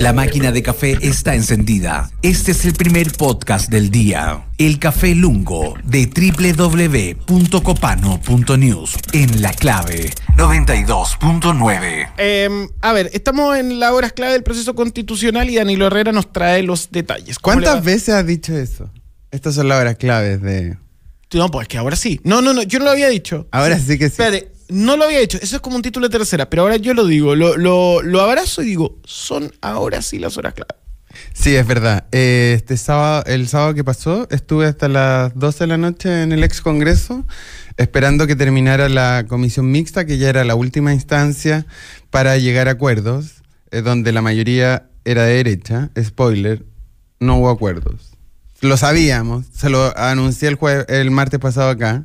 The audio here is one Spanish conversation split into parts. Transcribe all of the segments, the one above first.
La máquina de café está encendida. Este es el primer podcast del día. El café lungo de www.copano.news en la clave 92.9. Em, a ver, estamos en las horas clave del proceso constitucional y Danilo Herrera nos trae los detalles. ¿Cuántas veces has dicho eso? Estas son las horas claves de... No, pues que ahora sí. No, no, no, yo no lo había dicho. Ahora sí, que sí. Espérate, no lo había hecho. Eso es como un título de tercera, pero ahora yo lo digo, lo, abrazo y digo, son ahora sí las horas claves Sí, es verdad. Eh, este sábado, el sábado que pasó, estuve hasta las 12 de la noche en el ex congreso, esperando que terminara la comisión mixta, que ya era la última instancia para llegar a acuerdos, eh, donde la mayoría era de derecha. Spoiler, no hubo acuerdos. Lo sabíamos, se lo anuncié el, jueves, el martes pasado acá.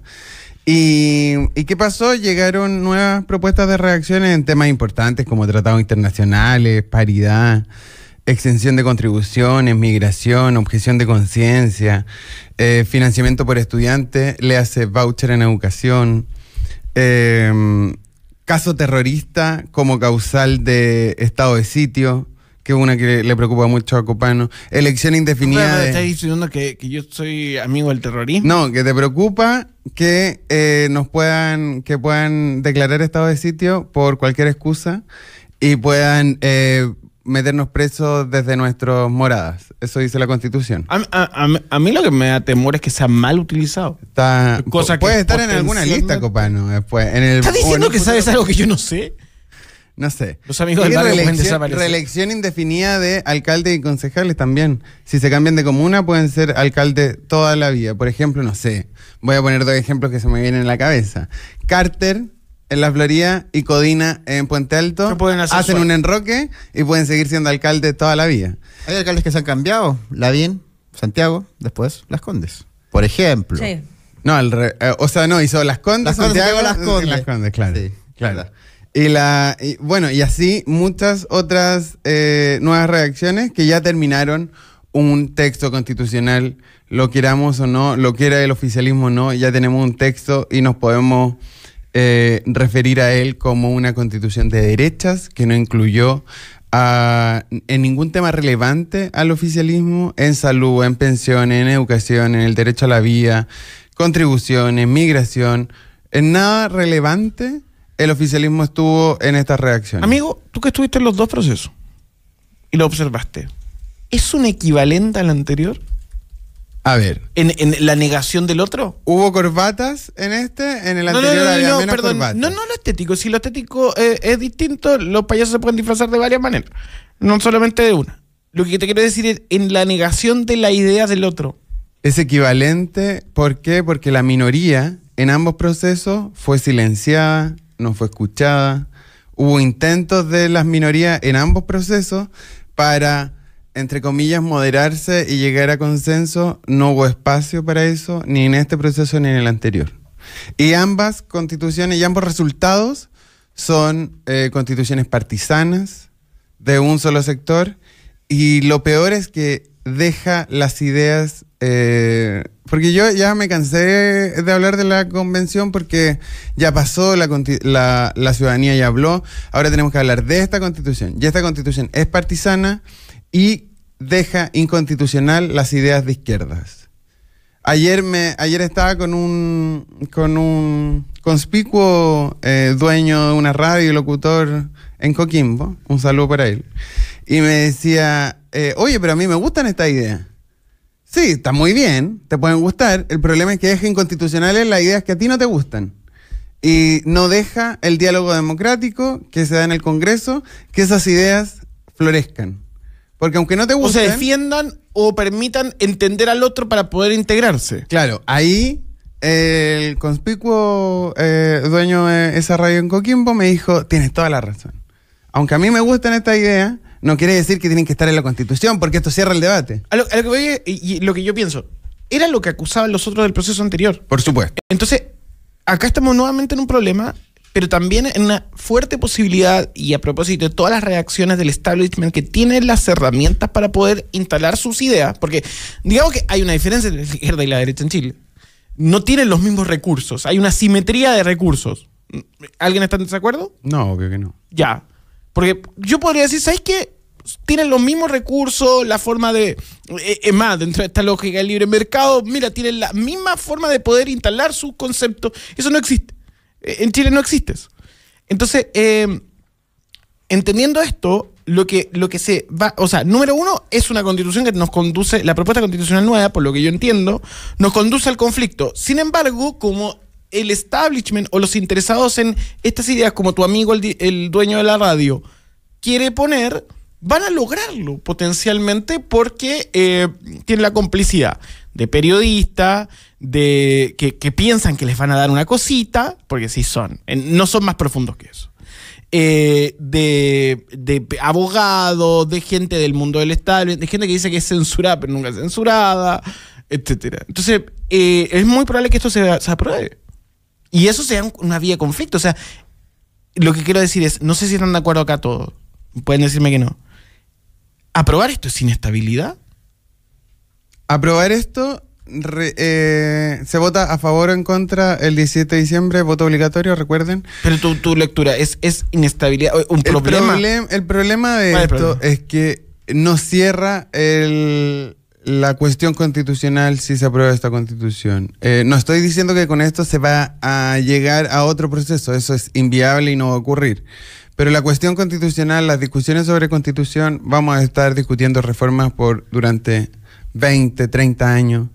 ¿Y, qué pasó? Llegaron nuevas propuestas de reacciones en temas importantes como tratados internacionales, paridad, extensión de contribuciones, migración, objeción de conciencia, eh, financiamiento por estudiantes, le hace voucher en educación, eh, caso terrorista como causal de estado de sitio, que es una que le preocupa mucho a Copano. Elección indefinida. No, ¿Estás diciendo que, yo soy amigo del terrorismo? No, que te preocupa que eh, nos puedan, que puedan declarar estado de sitio por cualquier excusa y puedan eh, meternos presos desde nuestras moradas. Eso dice la Constitución. A, mí lo que me da temor es que sea mal utilizado. Está, Cosa puede estar en alguna lista, Copano. Después, en el, ¿Estás diciendo que sabes algo que yo no sé? no sé. Los amigos del reelección, reelección indefinida de alcaldes y concejales también. Si se cambian de comuna, pueden ser alcalde toda la vida. Por ejemplo, no sé. Voy a poner dos ejemplos que se me vienen en la cabeza. Carter en la Florida y Codina en Puente Alto hacen un enroque y pueden seguir siendo alcalde toda la vida. Hay alcaldes que se han cambiado. Lavín, Santiago, después Las Condes. Por ejemplo. Sí. No, eh, o sea, no, hizo Las Condes, las Santiago, Santiago, Las Condes. Las Condes, claro. Y, la, bueno, y así muchas otras eh, nuevas reacciones que ya terminaron un texto constitucional, lo queramos o no, lo quiera el oficialismo o no, ya tenemos un texto y nos podemos eh, referir a él como una constitución de derechas que no incluyó en ningún tema relevante al oficialismo, en salud, en pensiones, en educación, en el derecho a la vida, contribuciones, migración, en nada relevante el oficialismo estuvo en estas reacciones. Amigo, tú que estuviste en los dos procesos y lo observaste, ¿es un equivalente al anterior? A ver. ¿En, la negación del otro? Hubo corbatas en este, en el anterior no, no, no, perdón. No, no, lo estético. Si lo estético eh, es distinto, los payasos se pueden disfrazar de varias maneras, no solamente de una. Lo que te quiero decir es en la negación de la idea del otro. Es equivalente, ¿por qué? Porque la minoría en ambos procesos fue silenciada, no fue escuchada. Hubo intentos de las minorías en ambos procesos para, entre comillas, moderarse y llegar a consenso. No hubo espacio para eso, ni en este proceso ni en el anterior. Y ambas constituciones y ambos resultados son eh, constituciones partisanas de un solo sector. Y lo peor es que deja las ideas eh, porque yo ya me cansé de hablar de la convención porque ya pasó, la, ciudadanía ya habló, ahora tenemos que hablar de esta constitución. Y esta constitución es partisana y deja inconstitucional las ideas de izquierdas. Ayer, me, ayer estaba con un, con un conspicuo eh, dueño de una radio y locutor en Coquimbo, un saludo para él, y me decía, eh, oye, pero a mí me gustan estas ideas. Sí, está muy bien, te pueden gustar. El problema es que deja inconstitucionales las ideas que a ti no te gustan. Y no deja el diálogo democrático que se da en el Congreso, que esas ideas florezcan. Porque aunque no te gusten... O se defiendan o permitan entender al otro para poder integrarse. Claro, ahí el conspicuo eh, dueño de esa radio en Coquimbo me dijo, tienes toda la razón. Aunque a mí me gustan estas ideas, no quiere decir que tienen que estar en la Constitución, porque esto cierra el debate. lo, que y, lo que yo pienso, era lo que acusaban los otros del proceso anterior. Por supuesto. Entonces, acá estamos nuevamente en un problema, pero también en una fuerte posibilidad, y a propósito de todas las reacciones del establishment que tiene las herramientas para poder instalar sus ideas, porque digamos que hay una diferencia entre la izquierda y la derecha en Chile. No tienen los mismos recursos, hay una simetría de recursos. ¿Alguien está en desacuerdo? No, creo que no. Ya. Porque yo podría decir, ¿sabes qué? Tienen los mismos recursos, la forma de. Eh, es más, dentro de esta lógica del libre mercado, mira, tienen la misma forma de poder instalar sus conceptos. Eso no existe. Eh, en Chile no existe Entonces, em, entendiendo esto, lo que, lo que se va, o sea, número uno, es una constitución que nos conduce, la propuesta constitucional nueva, por lo que yo entiendo, nos conduce al conflicto. Sin embargo, como el establishment o los interesados en estas ideas, como tu amigo el, dueño de la radio, quiere poner, van a lograrlo potencialmente porque eh, tiene la complicidad de periodistas, de que, piensan que les van a dar una cosita, porque si son, no son más profundos que eso. Eh, de, abogados, de gente del mundo del establishment, de gente que dice que es censurada pero nunca es censurada, etcétera Entonces, eh, es muy probable que esto se apruebe. Y eso sea una vía de conflicto. O sea, lo que quiero decir es, no sé si están de acuerdo acá todos. Pueden decirme que no. ¿Aprobar esto es inestabilidad? Aprobar esto eh, se vota a favor o en contra el 17 de diciembre, voto obligatorio, recuerden. Pero tu, lectura es, es inestabilidad, un problema. El, problema de esto es que no cierra el, la cuestión constitucional si se aprueba esta constitución. Eh, no estoy diciendo que con esto se va a llegar a otro proceso, eso es inviable y no va a ocurrir. Pero la cuestión constitucional, las discusiones sobre constitución, vamos a estar discutiendo reformas por durante 20, 30 años,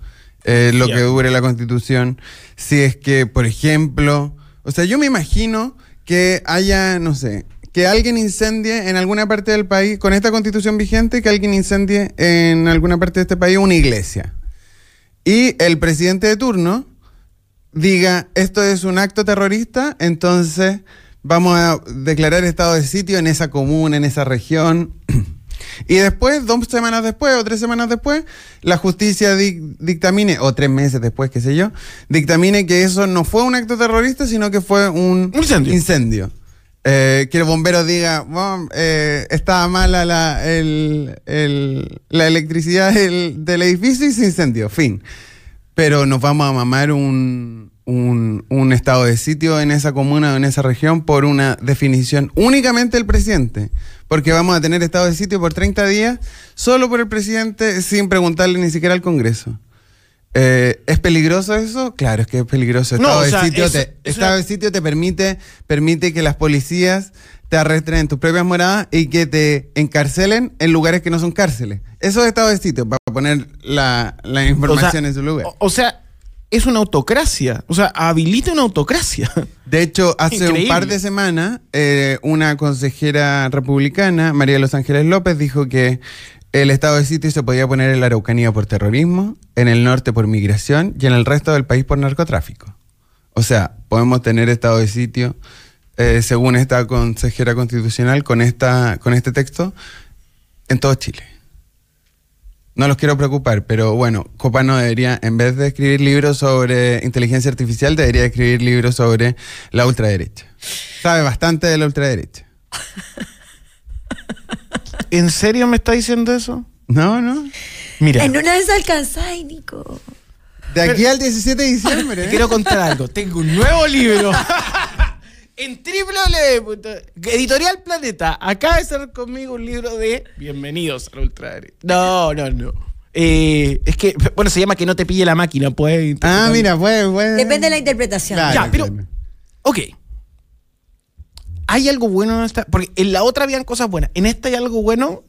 eh, lo que dure la constitución. Si es que, por ejemplo, o sea, yo me imagino que haya, no sé, que alguien incendie en alguna parte del país, con esta constitución vigente, que alguien incendie en alguna parte de este país una iglesia. Y el presidente de turno diga, esto es un acto terrorista, entonces vamos a declarar estado de sitio en esa comuna, en esa región. Y después, dos semanas después o tres semanas después, la justicia dictamine, o tres meses después, qué sé yo, dictamine que eso no fue un acto terrorista, sino que fue un incendio. incendio. Eh, que el bombero diga, eh, estaba mala la, la electricidad del, edificio y se incendió, fin. Pero nos vamos a mamar un, un, un estado de sitio en esa comuna o en esa región por una definición únicamente del presidente, porque vamos a tener estado de sitio por 30 días solo por el presidente sin preguntarle ni siquiera al Congreso. Eh, ¿Es peligroso eso? Claro, es que es peligroso. estado, de, sitio, te, permite, permite que las policías te arresten en tus propias moradas y que te encarcelen en lugares que no son cárceles. Eso es estado de sitio, para poner la, información en su lugar. O, sea, es una autocracia. O sea, habilita una autocracia. De hecho, hace un par de semanas, eh, una consejera republicana, María los Ángeles López, dijo que el estado de sitio se podía poner en la Araucanía por terrorismo, en el norte por migración y en el resto del país por narcotráfico. O sea, podemos tener estado de sitio, eh, según esta consejera constitucional, con, esta, con este texto, en todo Chile. No los quiero preocupar, pero bueno, Copano debería, en vez de escribir libros sobre inteligencia artificial, debería escribir libros sobre la ultraderecha. Sabe bastante de la ultraderecha. ¿En serio me está diciendo eso? No, no. Mira. En una vez alcanzáis, Nico. De aquí al 17 de diciembre. ¿eh? Quiero contar algo. Tengo un nuevo libro. en triple www. E, Editorial Planeta. Acaba de ser conmigo un libro de Bienvenidos al Ultra No, no, no. Eh, es que, bueno, se llama Que no te pille la máquina. Puede ah, mira, puede, puede. Depende de la interpretación. ya, pero. Ok. ¿Hay algo bueno en esta? Porque en la otra habían cosas buenas. ¿En esta hay algo bueno?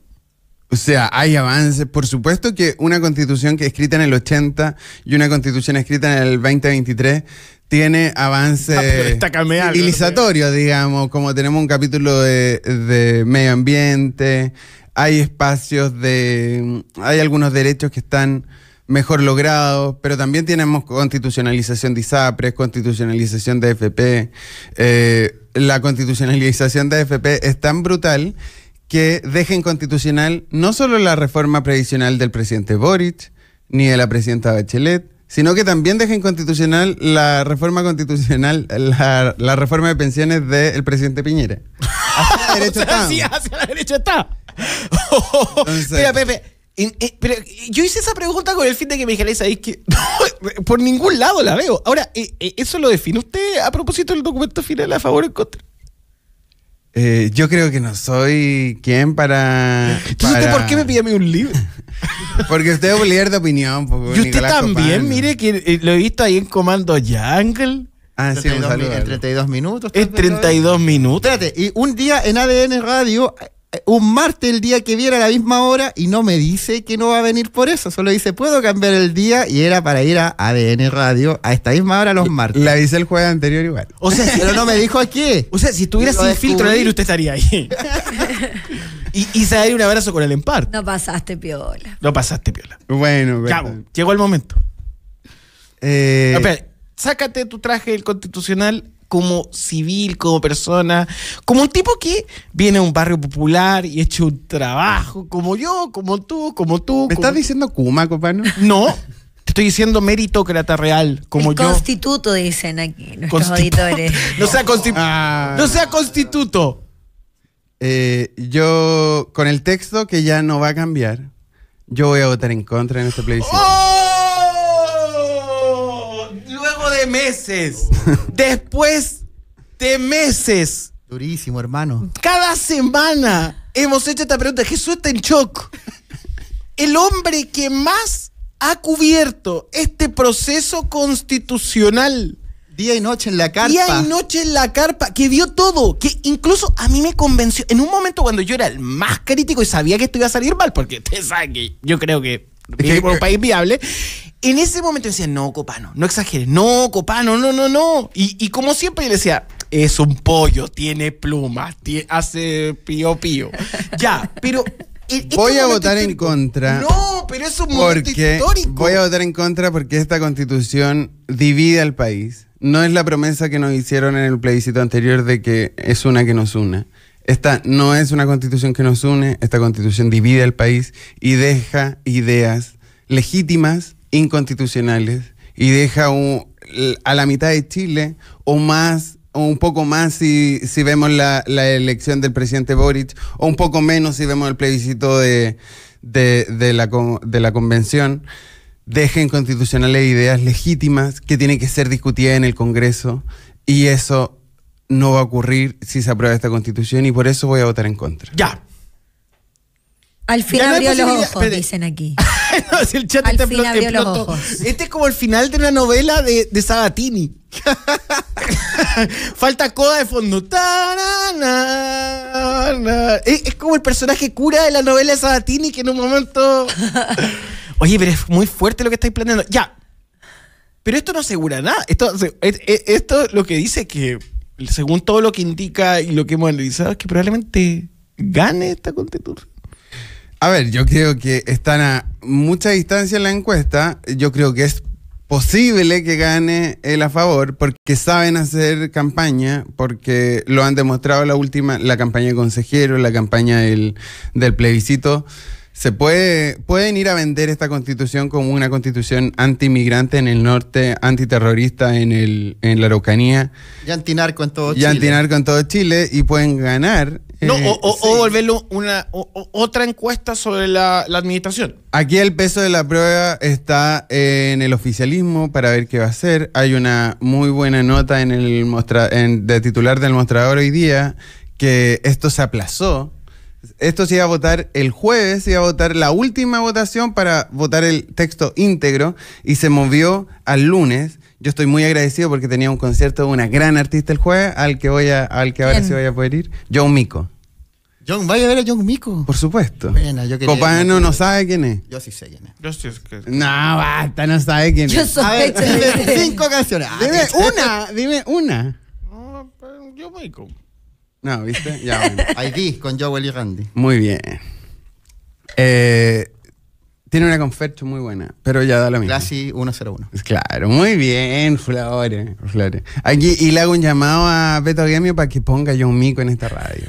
O sea, hay avances. Por supuesto que una constitución que escrita en el 80 y una constitución escrita en el 2023 tiene avances ah, civilizatorios, digamos, como tenemos un capítulo de, medio ambiente, hay espacios de... hay algunos derechos que están mejor logrado, pero también tenemos constitucionalización de ISAPRES, constitucionalización de FP. Eh, la constitucionalización de FP es tan brutal que dejen constitucional no solo la reforma previsional del presidente Boric ni de la presidenta Bachelet, sino que también dejen constitucional la reforma constitucional, la, reforma de pensiones del presidente Piñera. Hacia la derecha o sea, está. hacia la derecha está. Pepe pero yo hice esa pregunta con el fin de que me dijerais, ahí que por ningún lado la veo? Ahora, eh, eh, ¿eso lo define usted a propósito del documento final a favor o en contra? Eh, yo creo que no soy quien para. Entonces, ¿usted por qué me pide a mí un libro? Porque usted es un líder de opinión. Pues, y usted también, mire, que lo he visto ahí en Comando Jungle. Ah, sí, En 32 minutos. En 32 minutos. y un día en ADN Radio un martes el día que viera a la misma hora y no me dice que no va a venir por eso. Solo dice, puedo cambiar el día y era para ir a ADN Radio a esta misma hora los martes. La avisé el jueves anterior igual. O sea, pero no me dijo a qué. O sea, si estuviera sin filtro de aire, usted estaría ahí. y, se daría un abrazo con el empate No pasaste piola. No pasaste piola. Bueno, Chavo, llegó el momento. Eh, sácate tu traje del constitucional como civil, como persona, como un tipo que viene a un barrio popular y hecho un trabajo, como yo, como tú, como tú. ¿Me estás diciendo Kuma, copano? No. Te estoy diciendo meritócrata real, como yo. Constituto, dicen aquí nuestros auditores. Ah. no sea, constituto. no sea constituto. yo, con el texto que ya no va a cambiar, yo voy a votar en contra en este plebiscito. ¡Oh! meses. Después de meses. Durísimo, hermano. Cada semana hemos hecho esta pregunta. Jesús está en shock. El hombre que más ha cubierto este proceso constitucional. Día y noche en la carpa. Día y noche en la carpa, que vio todo, que incluso a mí me convenció. En un momento cuando yo era el más crítico y sabía que esto iba a salir mal, porque ustedes saben que yo creo que es un país viable, en ese momento decía, no, Copano, no exageres, no, Copano, no, no, no. Y, y como siempre yo le decía, es un pollo, tiene plumas, hace pío pío. Ya, pero... Este voy a votar en contra. No, pero es un momento histórico. Voy a votar en contra porque esta constitución divide al país. No es la promesa que nos hicieron en el plebiscito anterior de que es una que nos una. Esta no es una constitución que nos une, esta constitución divide al país y deja ideas legítimas inconstitucionales y deja a la mitad de Chile o más o un poco más si, vemos la, elección del presidente Boric, o un poco menos si vemos el plebiscito de, la, convención, dejen constitucionales ideas legítimas que tienen que ser discutidas en el Congreso y eso no va a ocurrir si se aprueba esta constitución y por eso voy a votar en contra. Ya. Al final dicen aquí. Este es como el final de una novela de, Sabatini. Falta coda de fondo. Es, como el personaje cura de la novela de Sabatini que en un momento. Oye, pero es muy fuerte lo que estáis planeando. Ya. Pero esto no asegura nada. Esto, esto lo que dice que, según todo lo que indica y lo que hemos analizado, es que probablemente gane esta constitución. A ver, yo creo que están a mucha distancia en la encuesta. Yo creo que es posible que gane el a favor porque saben hacer campaña, porque lo han demostrado la última, la campaña de consejero, la campaña del plebiscito. ¿Se puede, pueden ir a vender esta constitución como una constitución antimigrante en el norte, antiterrorista en, el, en la Araucanía? Y antinarco en todo Chile. Y antinarco en todo Chile y pueden ganar. Eh, o, volverlo una, otra encuesta sobre la, administración. Aquí el peso de la prueba está en el oficialismo para ver qué va a hacer. Hay una muy buena nota en el en, de titular del mostrador hoy día que esto se aplazó esto se iba a votar el jueves, se iba a votar la última votación para votar el texto íntegro y se movió al lunes. Yo estoy muy agradecido porque tenía un concierto de una gran artista el jueves al que voy a, al que ahora sí voy a poder ir, John Mico. John, vaya a ver a John Mico. Por supuesto. Bueno, yo quería, Copano no sabe quién es. Yo sí sé quién es. Yo sí es que. No, basta, no sabe quién es. Yo soy Dime cinco canciones. Ah, dime una, dime una. Ah, pues, no, yo Mico. No, ¿viste? Ya, bueno. ID con Joel y Randy. Muy bien. Eh, tiene una conferencia muy buena, pero ya da lo mismo. Classy 101. Claro, muy bien, Flores, Flores. Aquí, y le hago un llamado a Beto Gemio para que ponga yo un mico en esta radio.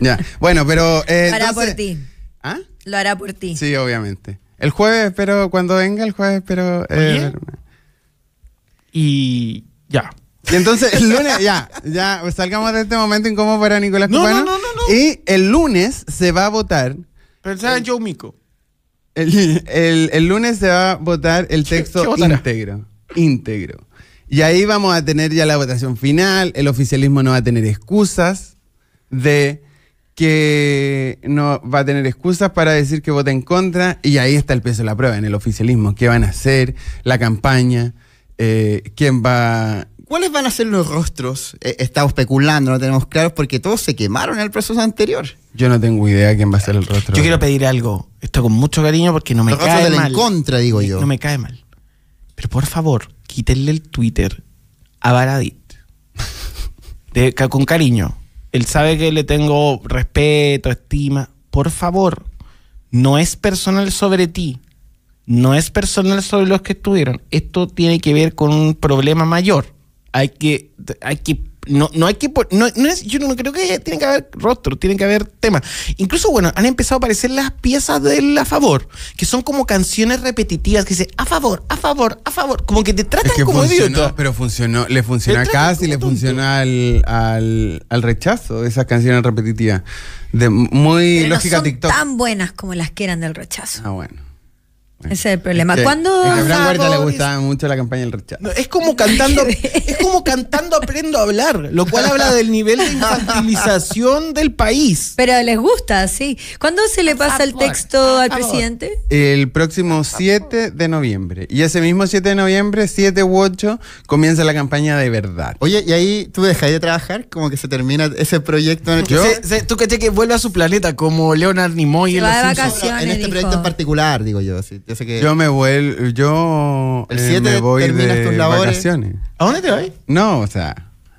ya, bueno, pero... Eh, lo hará por ti. ¿Ah? Lo hará por ti. Sí, obviamente. El jueves, pero cuando venga el jueves, pero... Eh, y ya, y entonces el lunes, ya, ya, pues, salgamos de este momento incómodo para Nicolás Cubano. No, no, no, no, Y el lunes se va a votar. Pensaba en Joe Mico. El, lunes se va a votar el texto íntegro. Íntegro. Y ahí vamos a tener ya la votación final. El oficialismo no va a tener excusas de que no va a tener excusas para decir que vota en contra. Y ahí está el peso de la prueba en el oficialismo. ¿Qué van a hacer? La campaña. Eh, ¿Quién va ¿Cuáles van a ser los rostros? Eh, estamos especulando, no tenemos claros, porque todos se quemaron en el proceso anterior. Yo no tengo idea de quién va a ser el rostro. Yo quiero pedir algo. Esto con mucho cariño porque no me los cae mal. contra, digo yo. No me cae mal. Pero por favor, quítenle el Twitter a Baradit. De, con cariño. Él sabe que le tengo respeto, estima. Por favor, no es personal sobre ti. No es personal sobre los que estuvieron. Esto tiene que ver con un problema mayor hay que, hay que no, no hay que no, no es, yo no creo que tiene que haber rostro, tiene que haber tema. Incluso, bueno, han empezado a aparecer las piezas del A Favor, que son como canciones repetitivas que dicen A favor, a favor, a favor. Como que te tratan como idiota. Pero funcionó, le funciona a y le funciona al, rechazo, esas canciones repetitivas. De muy lógica no son Tan buenas como las que eran del rechazo. Ah, bueno. Ese es el problema. cuando A le gustaba mucho la campaña del rechazo. es como cantando, es como cantando aprendo a hablar, lo cual habla del nivel de infantilización del país. Pero les gusta, sí. ¿Cuándo se le pasa el texto al presidente? El próximo 7 de noviembre. Y ese mismo 7 de noviembre, 7 u 8, comienza la campaña de verdad. Oye, ¿y ahí tú dejarías de trabajar? Como que se termina ese proyecto en el que... tú caché que vuelve a su planeta como Leonard Nimoy. en, este proyecto en particular, digo yo. Sí, yo me vuelvo, yo el 7 eh, de labores. ¿A dónde te voy No, o sea...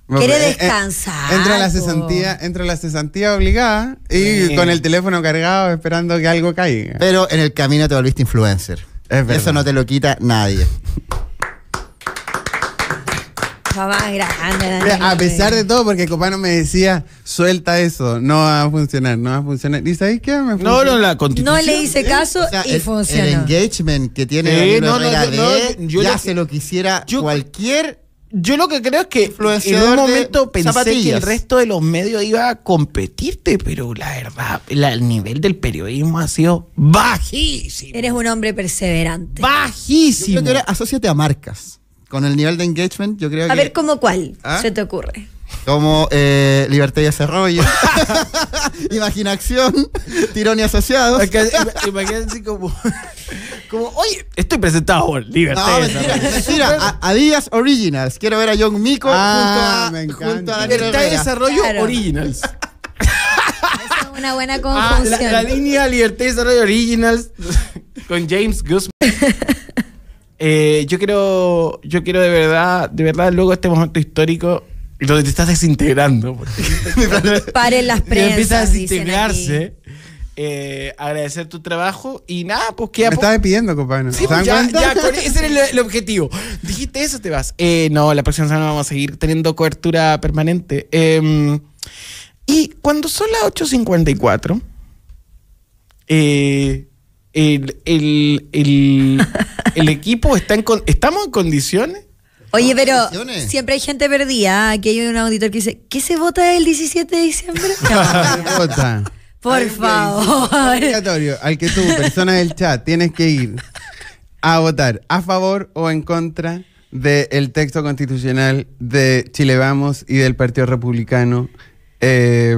Quiere eh, descansar. Entra la cesantía, la cesantía obligada y con el teléfono cargado esperando que algo caiga. Pero en el camino te volviste influencer. Eso no te lo quita nadie. A pesar de todo, porque Copano me decía, suelta eso, no va a funcionar, no va a funcionar. ¿Y qué? no, le hice caso y funcionó. El engagement que tiene no, no, yo ya lo que, se lo quisiera cualquier yo lo que creo es que en un momento pensé que el resto de los medios iba a competirte, pero la verdad, el nivel del periodismo ha sido bajísimo. Eres un hombre perseverante. Bajísimo. Yo a marcas con el nivel de engagement, yo creo a que. A ver, ¿cómo cuál ¿Ah? se te ocurre? Como eh, Libertad y Desarrollo, Imaginación, Tirón y Asociados. imagínense como, como, oye, estoy presentado por Libertad. No, ah, mentira, mentira. A, a Díaz Originals. Quiero ver a John Miko ah, junto, a, junto a Libertad y Desarrollo claro. es una buena ah, conjunción. la, línea Libertad y Desarrollo Originals con James Guzmán eh, yo quiero, yo quiero de verdad, de verdad, luego este momento histórico, Donde te estás desintegrando. Paren las prensas. Empieza a desintegrarse. Eh, agradecer tu trabajo y nada, pues que Me estaba pidiendo, compadre. Pues, ese era el, objetivo. Dijiste eso, te vas. Eh, no, la próxima semana vamos a seguir teniendo cobertura permanente. Em, y cuando son las 8.54, eh, el, el, equipo está en estamos en condiciones. Oye, pero siempre hay gente perdida. Aquí hay un auditor que dice, ¿qué se vota el 17 de diciembre? Por favor. Obligatorio, al que tú, persona del chat, tienes que ir a votar a favor o en contra del texto constitucional de Chile Vamos y del Partido Republicano. Eh,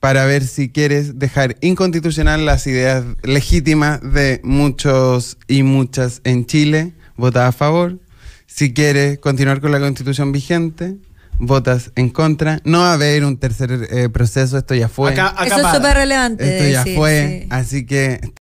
para ver si quieres dejar inconstitucional las ideas legítimas de muchos y muchas en Chile, vota a favor. Si quieres continuar con la constitución vigente, votas en contra. No a haber un tercer eh, proceso, esto ya fue. Eso es súper relevante. Esto ya fue, así que